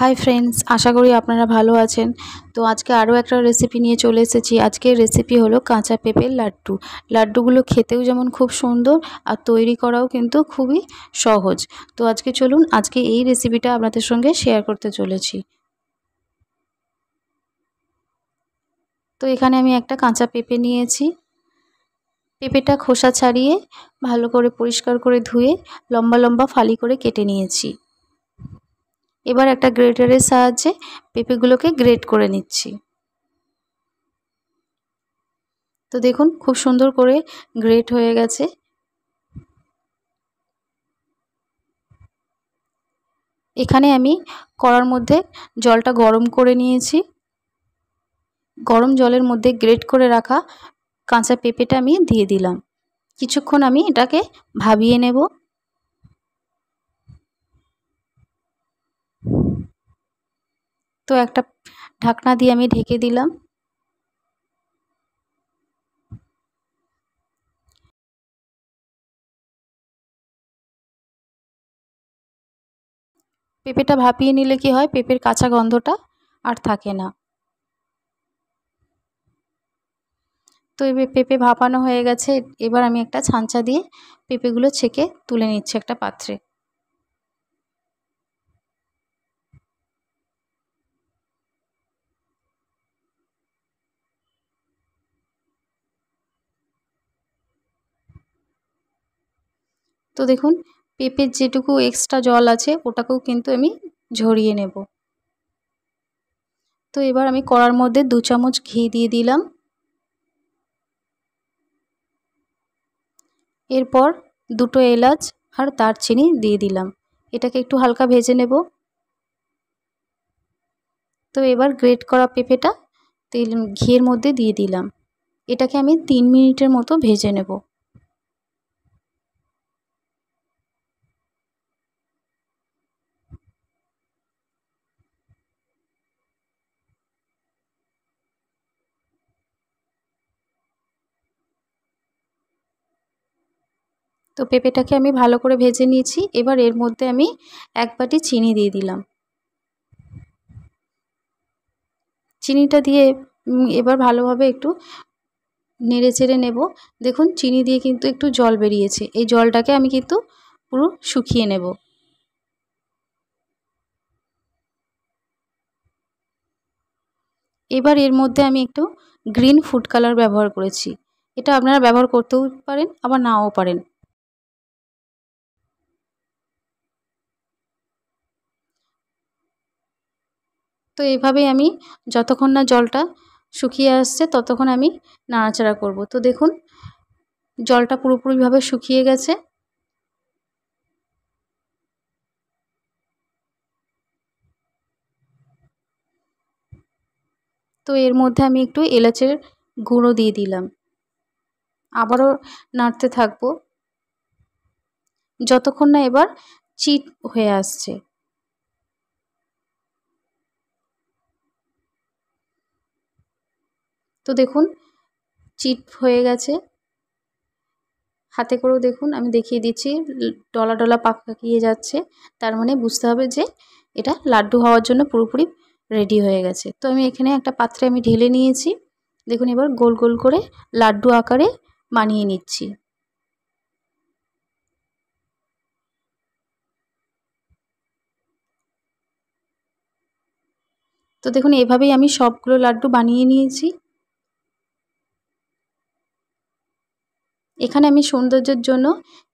hi friends আশা করি আপনারা ভালো আছেন তো আজকে আরও একটা রেসিপি নিয়ে চলে এসেছি আজকের রেসিপি হলো কাঁচা পেঁপের লাড্ডু লাড্ডুগুলো খেতেও যেমন খুব সুন্দর আর তৈরি করাও কিন্তু খুবই সহজ তো আজকে চলুন আজকে এই রেসিপিটা আপনাদের সঙ্গে শেয়ার করতে চলেছি তো এখানে আমি একটা কাঁচা পেঁপে নিয়েছি পেঁপেটা খোসা ছাড়িয়ে ভালো করে পরিষ্কার করে ধুয়ে লম্বা লম্বা ফালি করে কেটে নিয়েছি এবার একটা গ্রেটারের সাহায্যে পেঁপেগুলোকে গ্রেট করে নিচ্ছি তো দেখুন খুব সুন্দর করে গ্রেট হয়ে গেছে এখানে আমি কড়ার মধ্যে জলটা গরম করে নিয়েছি গরম জলের মধ্যে গ্রেট করে রাখা কাঁচা পেঁপেটা আমি দিয়ে দিলাম কিছুক্ষণ আমি এটাকে ভাবিয়ে নেব তো একটা ঢাকনা দিয়ে আমি ঢেকে দিলাম পেঁপেটা ভাপিয়ে নিলে কি হয় পেঁপের কাঁচা গন্ধটা আর থাকে না তো এবার পেঁপে ভাপানো হয়ে গেছে এবার আমি একটা ছাঁচা দিয়ে পেঁপেগুলো ছেঁকে তুলে নিচ্ছি একটা পাত্রে তো দেখুন পেঁপের যেটুকু এক্সট্রা জল আছে ওটাকেও কিন্তু আমি ঝরিয়ে নেব তো এবার আমি কড়ার মধ্যে দু চামচ ঘি দিয়ে দিলাম এরপর দুটো এলাচ আর দারচিনি দিয়ে দিলাম এটাকে একটু হালকা ভেজে নেব তো এবার গ্রেট করা পেঁপেটা তেল ঘিয়ের মধ্যে দিয়ে দিলাম এটাকে আমি তিন মিনিটের মতো ভেজে নেব তো পেঁপেটাকে আমি ভালো করে ভেজে নিয়েছি এবার এর মধ্যে আমি এক বাটি চিনি দিয়ে দিলাম চিনিটা দিয়ে এবার ভালোভাবে একটু নেড়ে চেড়ে নেব দেখুন চিনি দিয়ে কিন্তু একটু জল বেরিয়েছে এই জলটাকে আমি কিন্তু পুরো শুকিয়ে নেব এবার এর মধ্যে আমি একটু গ্রিন ফুড কালার ব্যবহার করেছি এটা আপনারা ব্যবহার করতেও পারেন আবার নাও পারেন তো এভাবেই আমি যতক্ষণ না জলটা শুকিয়ে আসছে ততক্ষণ আমি নাড়াচাড়া করব তো দেখুন জলটা পুরোপুরিভাবে শুকিয়ে গেছে তো এর মধ্যে আমি একটু এলাচের গুঁড়ো দিয়ে দিলাম আবারও নাড়তে থাকবো যতক্ষণ না এবার চিট হয়ে আসছে তো দেখুন চিট হয়ে গেছে হাতে করেও দেখুন আমি দেখিয়ে দিচ্ছি ডলা ডলা পাক পাকিয়ে যাচ্ছে তার মানে বুঝতে হবে যে এটা লাড্ডু হওয়ার জন্য পুরোপুরি রেডি হয়ে গেছে তো আমি এখানে একটা পাত্রে আমি ঢেলে নিয়েছি দেখুন এবার গোল গোল করে লাড্ডু আকারে বানিয়ে নিচ্ছি তো দেখুন এভাবেই আমি সবগুলো লাড্ডু বানিয়ে নিয়েছি এখানে আমি সৌন্দর্যের জন্য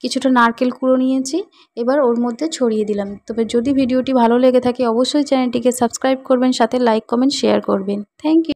কিছুটা নারকেল কুড়ো নিয়েছি এবার ওর মধ্যে ছড়িয়ে দিলাম তবে যদি ভিডিওটি ভালো লেগে থাকে অবশ্যই চ্যানেলটিকে সাবস্ক্রাইব করবেন সাথে লাইক কমেন্ট শেয়ার করবেন থ্যাংক ইউ